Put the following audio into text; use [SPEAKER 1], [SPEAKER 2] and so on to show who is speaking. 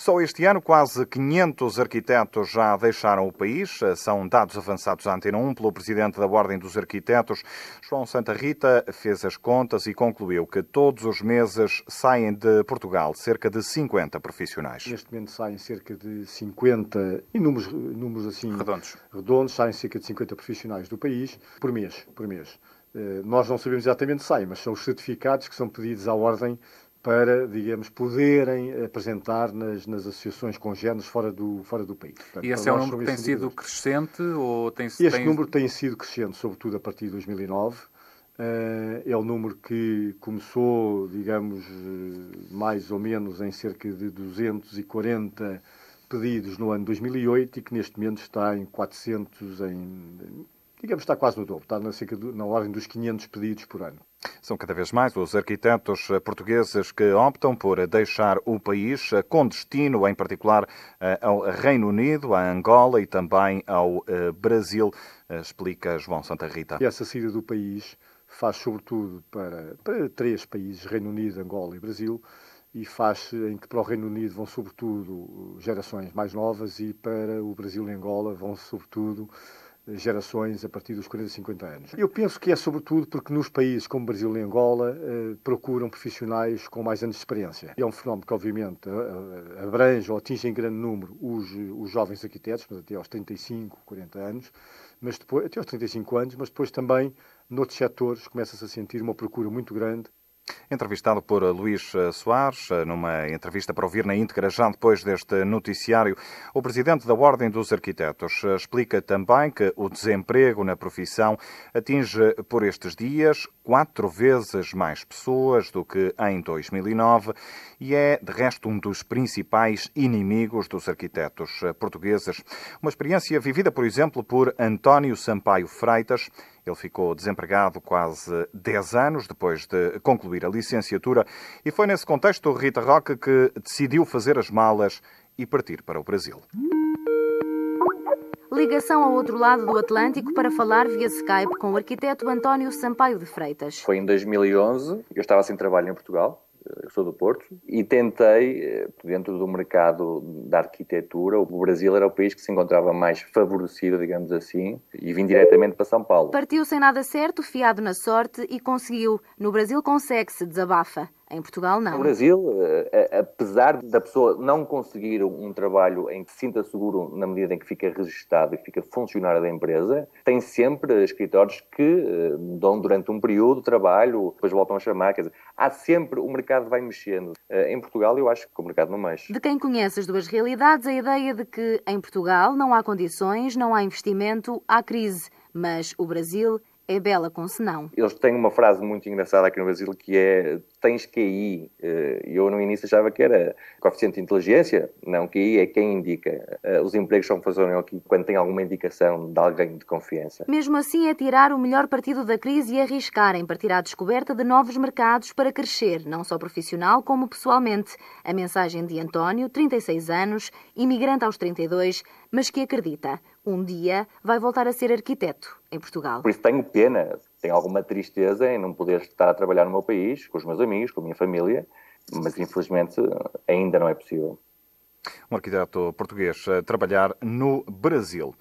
[SPEAKER 1] Só este ano, quase 500 arquitetos já deixaram o país. São dados avançados à Antena 1 pelo presidente da Ordem dos Arquitetos. João Santa Rita fez as contas e concluiu que todos os meses saem de Portugal cerca de 50
[SPEAKER 2] profissionais. Neste momento saem cerca de 50, e números, números assim... Redondos. Redondos, saem cerca de 50 profissionais do país por mês, por mês. Eh, nós não sabemos exatamente se saem, mas são os certificados que são pedidos à ordem para, digamos, poderem apresentar nas, nas associações congéneres fora do, fora do país. Portanto, e esse é um número que tem sido
[SPEAKER 1] crescente? Ou tem, este tem... número
[SPEAKER 2] tem sido crescente, sobretudo a partir de 2009. Eh, é o um número que começou, digamos, eh, mais ou menos em cerca de 240 pedidos no ano 2008 e que neste momento está em 400, em digamos, está quase no dobro, está na, cerca de, na ordem dos 500 pedidos por ano.
[SPEAKER 1] São cada vez mais os arquitetos portugueses que optam por deixar o país, eh, com destino em particular eh, ao Reino Unido, à Angola e também ao eh, Brasil, explica João Santa Rita. E essa
[SPEAKER 2] saída do país faz sobretudo para, para três países, Reino Unido, Angola e Brasil, e faz em que para o Reino Unido vão sobretudo gerações mais novas e para o Brasil e Angola vão sobretudo gerações a partir dos 40, 50 anos. Eu penso que é sobretudo porque nos países como Brasil e Angola eh, procuram profissionais com mais anos de experiência. É um fenómeno que, obviamente, eh, eh, abrange ou atinge em grande número os, os jovens arquitetos, mas até aos 35, 40 anos, mas depois, até aos 35 anos, mas depois também noutros setores começa-se a sentir uma procura muito grande
[SPEAKER 1] Entrevistado por Luís eh, Soares, eh, numa entrevista para ouvir na íntegra já depois deste noticiário, o presidente da Ordem dos Arquitetos eh, explica também que o desemprego na profissão atinge por estes dias quatro vezes mais pessoas do que em 2009 e é, de resto, um dos principais inimigos dos arquitetos portugueses. Uma experiência vivida, por exemplo, por António Sampaio Freitas, ele ficou desempregado quase 10 anos depois de concluir a licenciatura e foi nesse contexto Rita Roque que decidiu fazer as malas e partir para o Brasil.
[SPEAKER 3] Ligação ao outro lado do Atlântico para falar via Skype com o arquiteto António Sampaio de Freitas.
[SPEAKER 4] Foi em 2011, eu estava sem trabalho em Portugal, eu sou do Porto, e tentei, eh, dentro do mercado da arquitetura, o Brasil era o país que se encontrava mais favorecido, digamos assim, e vim diretamente para São Paulo.
[SPEAKER 3] Partiu sem nada certo, fiado na sorte, e conseguiu. No Brasil consegue-se, desabafa. Em Portugal, não. No Brasil,
[SPEAKER 4] eh, eh, apesar da pessoa não conseguir um trabalho em que se sinta seguro na medida em que fica registado e fica funcionário da empresa, tem sempre escritórios que eh, dão durante um período de trabalho, depois voltam a chamar. Quer dizer, há sempre, o mercado vai mexendo. Em Portugal, eu acho que o mercado não mexe.
[SPEAKER 3] De quem conhece as duas realidades, a ideia de que em Portugal não há condições, não há investimento, há crise. Mas o Brasil é bela com senão.
[SPEAKER 4] Eles têm uma frase muito engraçada aqui no Brasil que é tens QI, eh, eu no início achava que era coeficiente de inteligência, não, QI é quem indica. Eh, os empregos só funcionam aqui quando tem alguma indicação de alguém de confiança.
[SPEAKER 3] Mesmo assim, é tirar o melhor partido da crise e arriscar em partir à descoberta de novos mercados para crescer, não só profissional como pessoalmente. A mensagem de António, 36 anos, imigrante aos 32, mas que acredita, um dia vai voltar a ser arquiteto em Portugal. Por
[SPEAKER 4] isso tenho pena tenho alguma tristeza em não poder estar a trabalhar no meu país, com os meus amigos, com a minha família, mas infelizmente ainda não é possível.
[SPEAKER 2] Um arquiteto português a trabalhar no Brasil.